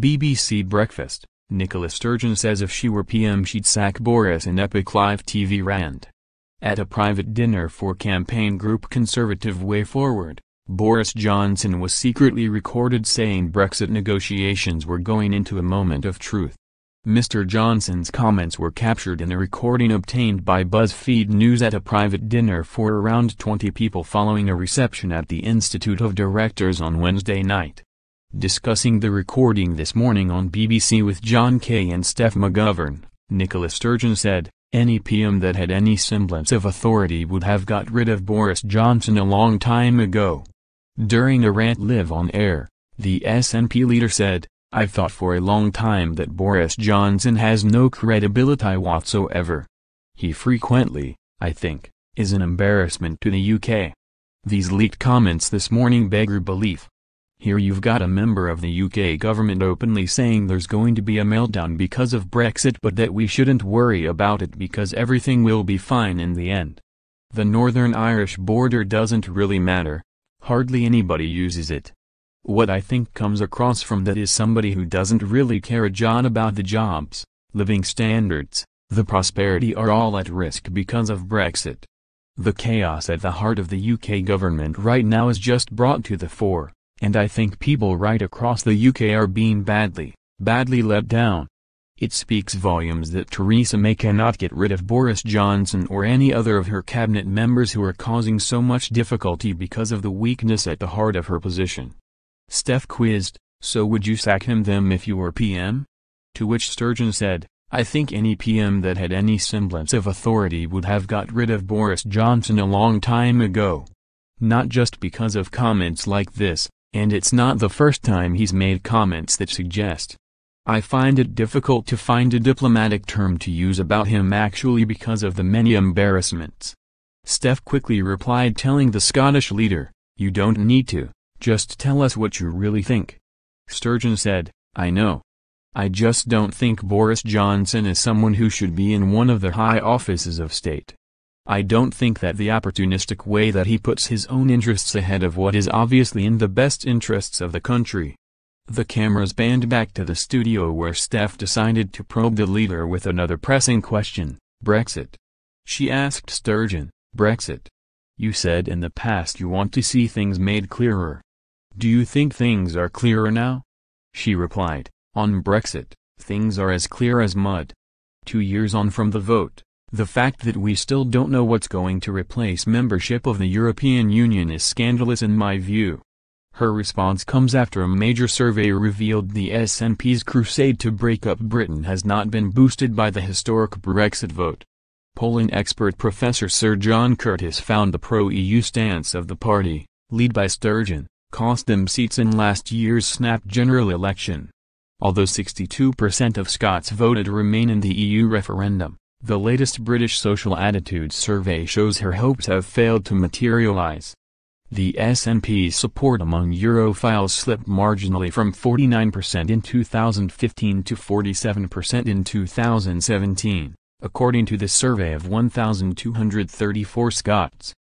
BBC Breakfast, Nicola Sturgeon says if she were PM she'd sack Boris in epic live TV rant. At a private dinner for campaign group Conservative Way Forward, Boris Johnson was secretly recorded saying Brexit negotiations were going into a moment of truth. Mr. Johnson's comments were captured in a recording obtained by BuzzFeed News at a private dinner for around 20 people following a reception at the Institute of Directors on Wednesday night discussing the recording this morning on BBC with John Kay and Steph McGovern, Nicola Sturgeon said, any PM that had any semblance of authority would have got rid of Boris Johnson a long time ago. During a rant live on air, the SNP leader said, I've thought for a long time that Boris Johnson has no credibility whatsoever. He frequently, I think, is an embarrassment to the UK. These leaked comments this morning beggar belief. Here you've got a member of the UK government openly saying there's going to be a meltdown because of Brexit but that we shouldn't worry about it because everything will be fine in the end. The Northern Irish border doesn't really matter. Hardly anybody uses it. What I think comes across from that is somebody who doesn't really care a jot about the jobs, living standards, the prosperity are all at risk because of Brexit. The chaos at the heart of the UK government right now is just brought to the fore and I think people right across the UK are being badly, badly let down. It speaks volumes that Theresa May cannot get rid of Boris Johnson or any other of her cabinet members who are causing so much difficulty because of the weakness at the heart of her position. Steph quizzed, so would you sack him them if you were PM? To which Sturgeon said, I think any PM that had any semblance of authority would have got rid of Boris Johnson a long time ago. Not just because of comments like this, and it's not the first time he's made comments that suggest. I find it difficult to find a diplomatic term to use about him actually because of the many embarrassments. Steph quickly replied telling the Scottish leader, you don't need to, just tell us what you really think. Sturgeon said, I know. I just don't think Boris Johnson is someone who should be in one of the high offices of state. I don't think that the opportunistic way that he puts his own interests ahead of what is obviously in the best interests of the country. The cameras panned back to the studio where Steph decided to probe the leader with another pressing question, Brexit. She asked Sturgeon, Brexit. You said in the past you want to see things made clearer. Do you think things are clearer now? She replied, on Brexit, things are as clear as mud. Two years on from the vote, the fact that we still don't know what's going to replace membership of the European Union is scandalous in my view. Her response comes after a major survey revealed the SNP's crusade to break up Britain has not been boosted by the historic Brexit vote. Polling expert Professor Sir John Curtis found the pro-EU stance of the party, led by Sturgeon, cost them seats in last year's snap general election. Although 62% of Scots voted Remain in the EU referendum, the latest British Social Attitudes survey shows her hopes have failed to materialize. The SNP support among Europhiles slipped marginally from 49% in 2015 to 47% in 2017, according to the survey of 1,234 Scots.